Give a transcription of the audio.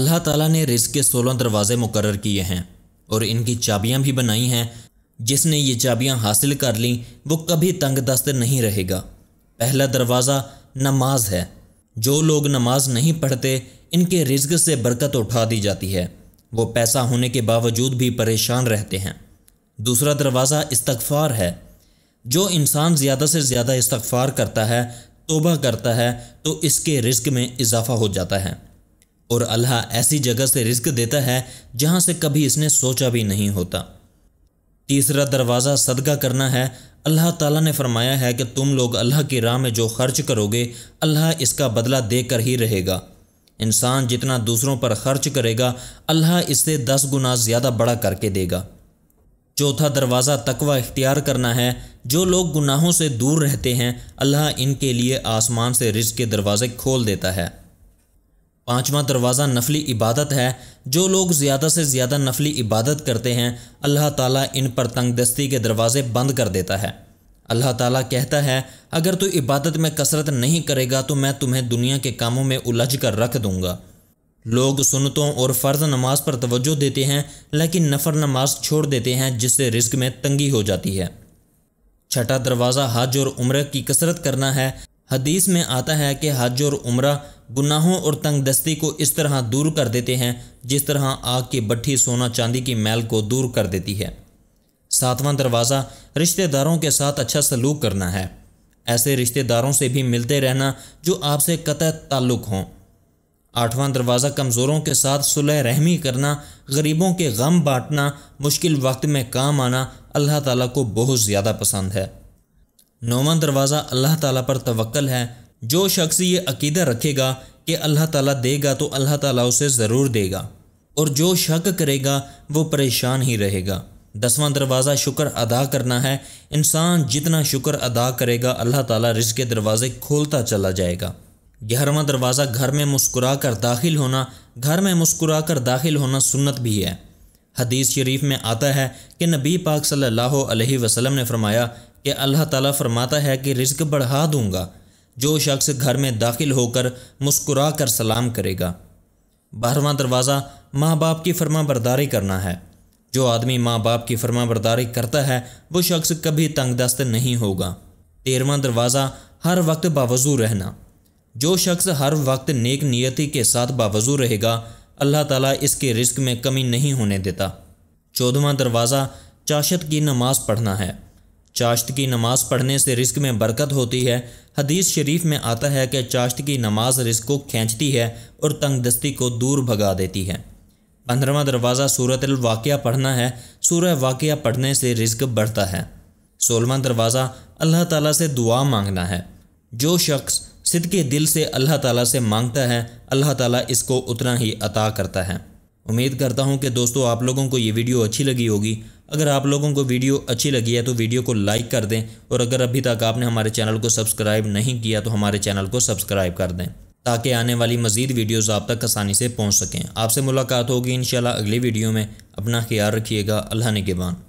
अल्लाह ताला ने रिज के सोलह दरवाज़े मुकर किए हैं और इनकी चाबियाँ भी बनाई हैं जिसने ये चाबियाँ हासिल कर लीं वो कभी तंग दस्त नहीं रहेगा पहला दरवाज़ा नमाज है जो लोग नमाज नहीं पढ़ते इनके रिज्क से बरकत उठा दी जाती है वो पैसा होने के बावजूद भी परेशान रहते हैं दूसरा दरवाज़ा इस्तगफार है जो इंसान ज़्यादा से ज़्यादा इस्तगफार करता है तोबा करता है तो इसके रिज्क में इजाफा हो जाता है और अल्लाह ऐसी जगह से रिस्क देता है जहाँ से कभी इसने सोचा भी नहीं होता तीसरा दरवाज़ा सदका करना है अल्लाह ताला ने फरमाया है कि तुम लोग अल्लाह की राह में जो खर्च करोगे अल्लाह इसका बदला दे कर ही रहेगा इंसान जितना दूसरों पर खर्च करेगा अल्लाह इससे दस गुना ज़्यादा बड़ा करके देगा चौथा दरवाज़ा तकवा इख्तियार करना है जो लोग गुनाहों से दूर रहते हैं अल्लाह इनके लिए आसमान से रिज़ के दरवाज़े खोल देता है पाँचवा दरवाज़ा नफली इबादत है जो लोग ज़्यादा से ज़्यादा नफली इबादत करते हैं अल्लाह ताला इन पर तंग दस्ती के दरवाज़े बंद कर देता है अल्लाह ताला कहता है अगर तू इबादत में कसरत नहीं करेगा तो मैं तुम्हें दुनिया के कामों में उलझ कर रख दूँगा लोग सुनतों और फ़र्ज नमाज पर तवज्जो देते हैं लेकिन नफर नमाज छोड़ देते हैं जिससे रिस्क में तंगी हो जाती है छठा दरवाज़ा हज और उम्र की कसरत करना है हदीस में आता है कि हज और उम्र गुनाहों और तंगदस्ती को इस तरह दूर कर देते हैं जिस तरह आग की भट्ठी सोना चांदी की मैल को दूर कर देती है सातवां दरवाज़ा रिश्तेदारों के साथ अच्छा सलूक करना है ऐसे रिश्तेदारों से भी मिलते रहना जो आपसे कत ताल्लुक़ हों आठवां दरवाज़ा कमज़ोरों के साथ सुलह रहमी करना गरीबों के गम बांटना मुश्किल वक्त में काम आना अल्लाह ताला को बहुत ज़्यादा पसंद है नौवां दरवाज़ा अल्लाह ताला पर तवक्ल है जो शख्स ये अकीदा रखेगा कि अल्लाह ताला देगा तो अल्लाह ताला उसे ज़रूर देगा और जो शक करेगा वो परेशान ही रहेगा दसवां दरवाज़ा शुक्र अदा करना है इंसान जितना शुक्र अदा करेगा अल्लाह ताला रिज के दरवाज़े खोलता चला जाएगा ग्यारहवा दरवाज़ा घर में मुस्कुरा कर दाखिल होना घर में मुस्कुरा कर दाखिल होना सुन्नत भी है हदीस शरीफ में आता है कि नबी पाक सल्लल्लाहु अलैहि वसल्लम ने फरमाया कि अल्लाह ताला फरमाता है कि रिज्क बढ़ा दूंगा जो शख्स घर में दाखिल होकर मुस्कुरा कर सलाम करेगा बारहवा दरवाज़ा माँ बाप की फर्मा बरदारी करना है जो आदमी माँ बाप की फर्मा बरदारी करता है वो शख्स कभी तंगदस्त नहीं होगा तेरवा दरवाज़ा हर वक्त बावजू रहना जो शख्स हर वक्त नेक नियति के साथ बावजू रहेगा अल्लाह ताला इसके रिस्क में कमी नहीं होने देता चौदवा दरवाज़ा चाशत की नमाज़ पढ़ना है चाश्त की नमाज़ पढ़ने से रिस्क में बरकत होती है हदीस शरीफ में आता है कि चाश्त की नमाज रिस्क को खींचती है और तंगदस्ती को दूर भगा देती है पंद्रहवा दरवाज़ा सूरत वाक़ पढ़ना है सूर वाक़ पढ़ने से रिस्क बढ़ता है सोलवा दरवाज़ा अल्लाह ताला से दुआ मांगना है जो शख्स सिद के दिल से अल्लाह ताला से मांगता है अल्लाह ताला इसको उतना ही अता करता है उम्मीद करता हूँ कि दोस्तों आप लोगों को ये वीडियो अच्छी लगी होगी अगर आप लोगों को वीडियो अच्छी लगी है तो वीडियो को लाइक कर दें और अगर अभी तक आपने हमारे चैनल को सब्सक्राइब नहीं किया तो हमारे चैनल को सब्सक्राइब कर दें ताकि आने वाली मजीद वीडियोज़ आप तक आसानी से पहुँच सकें आपसे मुलाकात होगी इन अगली वीडियो में अपना ख्याल रखिएगा अल्लाह ने के बान